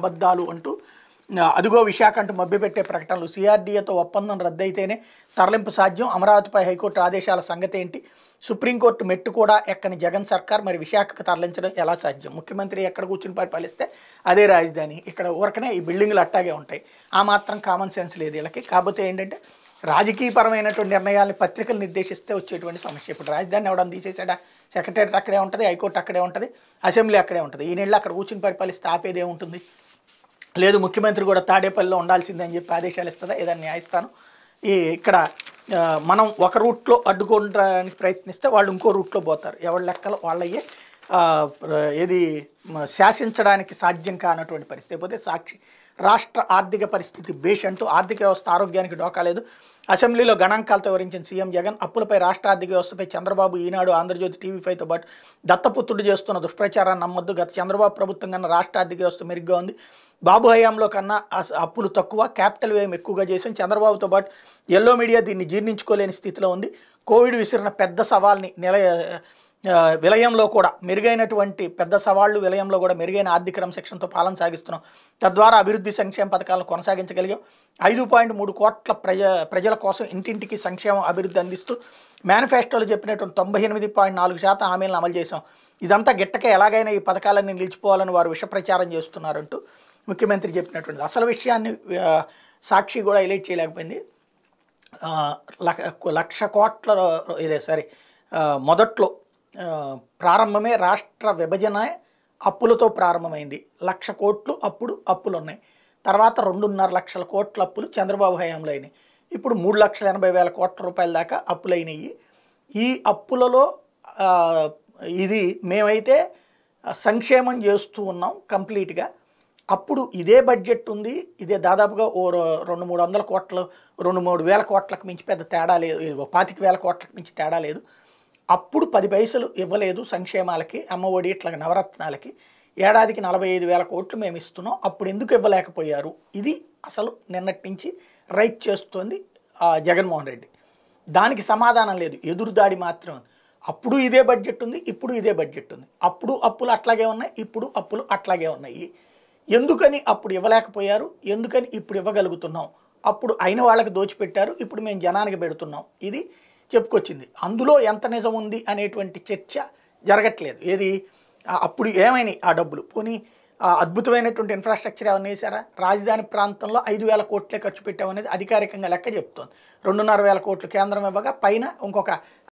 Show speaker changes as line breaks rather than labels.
అబద్ధాలు అంటూ అదిగో విశాఖ అంటూ మభ్యపెట్టే ప్రకటనలు సిఆర్డీఏతో ఒప్పందం రద్దయితేనే తరలింపు సాధ్యం అమరావతిపై హైకోర్టు ఆదేశాల సంగతి ఏంటి సుప్రీంకోర్టు మెట్టు కూడా ఎక్కని జగన్ సర్కార్ మరి విశాఖకు తరలించడం ఎలా సాధ్యం ముఖ్యమంత్రి ఎక్కడ కూర్చుని పరిపాలిస్తే అదే రాజధాని ఇక్కడ ఊరకనే ఈ బిల్డింగ్లు అట్టాగే ఉంటాయి ఆ మాత్రం కామన్ సెన్స్ లేదు వీళ్ళకి కాకపోతే ఏంటంటే రాజకీయపరమైనటువంటి నిర్ణయాలను పత్రికలు నిర్దేశిస్తే వచ్చేటువంటి సమస్య ఇప్పుడు రాజధాని ఎవడని తీసేసాడా సెక్రటరీ అక్కడే ఉంటుంది హైకోర్టు అక్కడే ఉంటుంది అసెంబ్లీ అక్కడే ఉంటుంది ఈ నెలలో అక్కడ కూర్చుని పరిపాలిస్తే ఆపేదే ఉంటుంది లేదు ముఖ్యమంత్రి కూడా తాడేపల్లిలో ఉండాల్సిందని చెప్పి ఆదేశాలు ఇస్తుందా ఏదైనా న్యాయస్థానం ఈ ఇక్కడ మనం ఒక రూట్లో అడ్డుకోవడానికి ప్రయత్నిస్తే వాళ్ళు ఇంకో రూట్లో పోతారు ఎవరి లెక్కలు వాళ్ళయ్యే ఏది శాసించడానికి సాధ్యం కానటువంటి పరిస్థితి పోతే సాక్షి రాష్ట్ర ఆర్థిక పరిస్థితి భేష్ అంటూ ఆర్థిక వ్యవస్థ ఆరోగ్యానికి డోకాలేదు అసెంబ్లీలో గణాంకాలతో వివరించిన సీఎం జగన్ అప్పులపై రాష్ట్ర ఆర్థిక వ్యవస్థపై చంద్రబాబు ఈనాడు ఆంధ్రజ్యోతి టీవీ ఫైవ్తో పాటు దత్తపుత్రుడు చేస్తున్న దుష్ప్రచారాన్ని నమ్మొద్దు గత చంద్రబాబు ప్రభుత్వం కన్నా రాష్ట్ర ఆర్థిక వ్యవస్థ మెరుగ్గా ఉంది బాబు హయాంలో కన్నా అప్పులు తక్కువ క్యాపిటల్ వ్యయం ఎక్కువగా చేసాం చంద్రబాబుతో పాటు ఎల్లో మీడియా దీన్ని జీర్ణించుకోలేని స్థితిలో ఉంది కోవిడ్ విసిరిన పెద్ద సవాల్ని నిలయ విలయంలో కూడా మెరుగైనటువంటి పెద్ద సవాళ్లు విలయంలో కూడా మెరుగైన ఆర్థిక క్రమశిక్షణతో పాలన సాగిస్తున్నాం తద్వారా అభివృద్ధి సంక్షేమ పథకాలను కొనసాగించగలిగాం ఐదు పాయింట్ మూడు కోట్ల ప్రజ ప్రజల కోసం ఇంటింటికి సంక్షేమం అభివృద్ధి అందిస్తూ మేనిఫెస్టోలో చెప్పినటువంటి తొంభై ఎనిమిది పాయింట్ నాలుగు శాతం హామీలను అమలు చేశాం ఇదంతా గిట్టక ఎలాగైనా ఈ పథకాలన్నీ నిలిచిపోవాలని వారు విషప్రచారం చేస్తున్నారంటూ ముఖ్యమంత్రి చెప్పినటువంటి అసలు విషయాన్ని సాక్షి కూడా హైలైట్ చేయలేకపోయింది లక్ష కోట్ల ఇదే సారీ మొదట్లో ప్రారంభమే రాష్ట్ర విభజన అప్పులతో ప్రారంభమైంది లక్ష కోట్లు అప్పుడు అప్పులు ఉన్నాయి తర్వాత రెండున్నర లక్షల కోట్ల అప్పులు చంద్రబాబు హయాంలో అయినాయి ఇప్పుడు మూడు లక్షల ఎనభై వేల కోట్ల రూపాయల దాకా అప్పులైనాయి ఈ అప్పులలో ఇది మేమైతే సంక్షేమం చేస్తూ ఉన్నాం కంప్లీట్గా అప్పుడు ఇదే బడ్జెట్ ఉంది ఇదే దాదాపుగా ఓ రెండు మూడు వందల కోట్లు రెండు మూడు వేల కోట్లకు మించి పెద్ద తేడా లేదు పాతిక వేల కోట్లకు మించి తేడా లేదు అప్పుడు పది పైసలు ఇవ్వలేదు సంక్షేమాలకి అమ్మఒడి ఇట్లా నవరత్నాలకి ఏడాదికి నలభై ఐదు వేల కోట్లు మేము ఇస్తున్నాం అప్పుడు ఎందుకు ఇవ్వలేకపోయారు ఇది అసలు నిన్నటి నుంచి రైట్ చేస్తోంది జగన్మోహన్ రెడ్డి దానికి సమాధానం లేదు ఎదురుదాడి మాత్రం అప్పుడు ఇదే బడ్జెట్ ఉంది ఇప్పుడు ఇదే బడ్జెట్ ఉంది అప్పుడు అప్పులు అట్లాగే ఉన్నాయి ఇప్పుడు అప్పులు అట్లాగే ఉన్నాయి ఎందుకని అప్పుడు ఇవ్వలేకపోయారు ఎందుకని ఇప్పుడు ఇవ్వగలుగుతున్నాం అప్పుడు అయిన వాళ్ళకి దోచిపెట్టారు ఇప్పుడు మేము జనానికి పెడుతున్నాం ఇది చెప్పుకొచ్చింది అందులో ఎంత నిజం ఉంది అనేటువంటి చర్చ జరగట్లేదు ఏది అప్పుడు ఏమైనాయి ఆ డబ్బులు పోనీ అద్భుతమైనటువంటి ఇన్ఫ్రాస్ట్రక్చర్ ఏమైనా వేసారా రాజధాని ప్రాంతంలో ఐదు వేల కోట్లే ఖర్చు పెట్టామనేది అధికారికంగా లెక్క చెప్తోంది రెండున్నర వేల కోట్లు కేంద్రం ఇవ్వగా పైన ఇంకొక